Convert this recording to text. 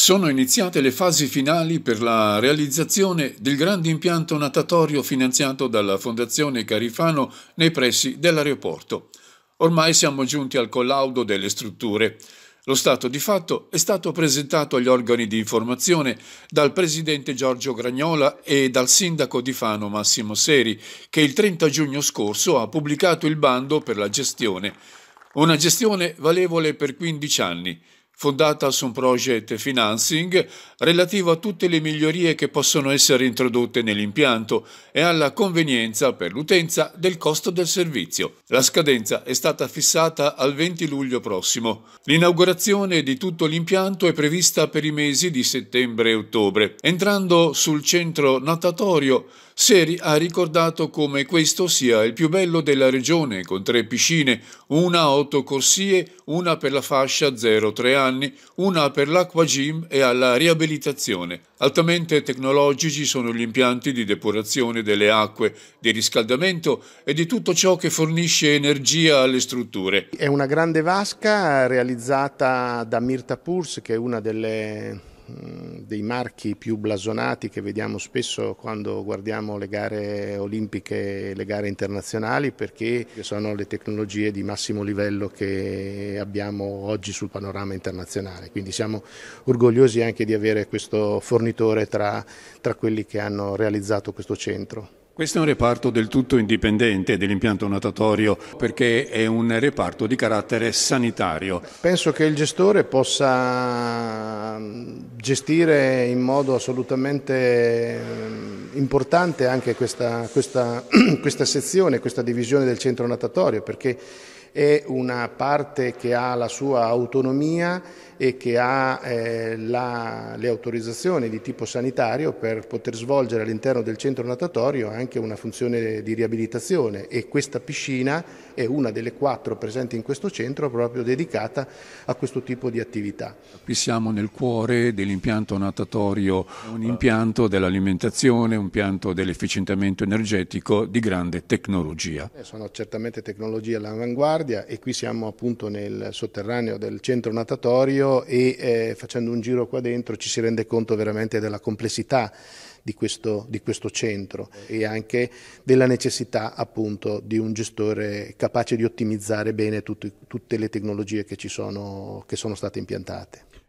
sono iniziate le fasi finali per la realizzazione del grande impianto natatorio finanziato dalla Fondazione Carifano nei pressi dell'aeroporto. Ormai siamo giunti al collaudo delle strutture. Lo stato di fatto è stato presentato agli organi di informazione dal presidente Giorgio Gragnola e dal sindaco di Fano Massimo Seri, che il 30 giugno scorso ha pubblicato il bando per la gestione. Una gestione valevole per 15 anni fondata su un project financing relativo a tutte le migliorie che possono essere introdotte nell'impianto e alla convenienza per l'utenza del costo del servizio. La scadenza è stata fissata al 20 luglio prossimo. L'inaugurazione di tutto l'impianto è prevista per i mesi di settembre e ottobre. Entrando sul centro natatorio, Seri ha ricordato come questo sia il più bello della regione, con tre piscine, una a otto corsie, una per la fascia 0-3 anni anni, una per l'acqua gym e alla riabilitazione. Altamente tecnologici sono gli impianti di depurazione delle acque, di riscaldamento e di tutto ciò che fornisce energia alle strutture. È una grande vasca realizzata da Mirta Purs, che è una delle dei marchi più blasonati che vediamo spesso quando guardiamo le gare olimpiche e le gare internazionali perché sono le tecnologie di massimo livello che abbiamo oggi sul panorama internazionale. Quindi siamo orgogliosi anche di avere questo fornitore tra, tra quelli che hanno realizzato questo centro. Questo è un reparto del tutto indipendente dell'impianto natatorio perché è un reparto di carattere sanitario. Penso che il gestore possa gestire in modo assolutamente ehm, importante anche questa, questa, questa sezione, questa divisione del centro natatorio perché è una parte che ha la sua autonomia e che ha eh, la, le autorizzazioni di tipo sanitario per poter svolgere all'interno del centro natatorio anche una funzione di riabilitazione e questa piscina è una delle quattro presenti in questo centro proprio dedicata a questo tipo di attività. Qui siamo nel cuore dell'impianto natatorio, un impianto dell'alimentazione, un impianto dell'efficientamento energetico di grande tecnologia. Eh, sono certamente tecnologie all'avanguardia guardia e qui siamo appunto nel sotterraneo del centro natatorio e eh, facendo un giro qua dentro ci si rende conto veramente della complessità di questo, di questo, centro e anche della necessità appunto di un gestore capace di ottimizzare bene tutti, tutte le tecnologie che, ci sono, che sono state impiantate.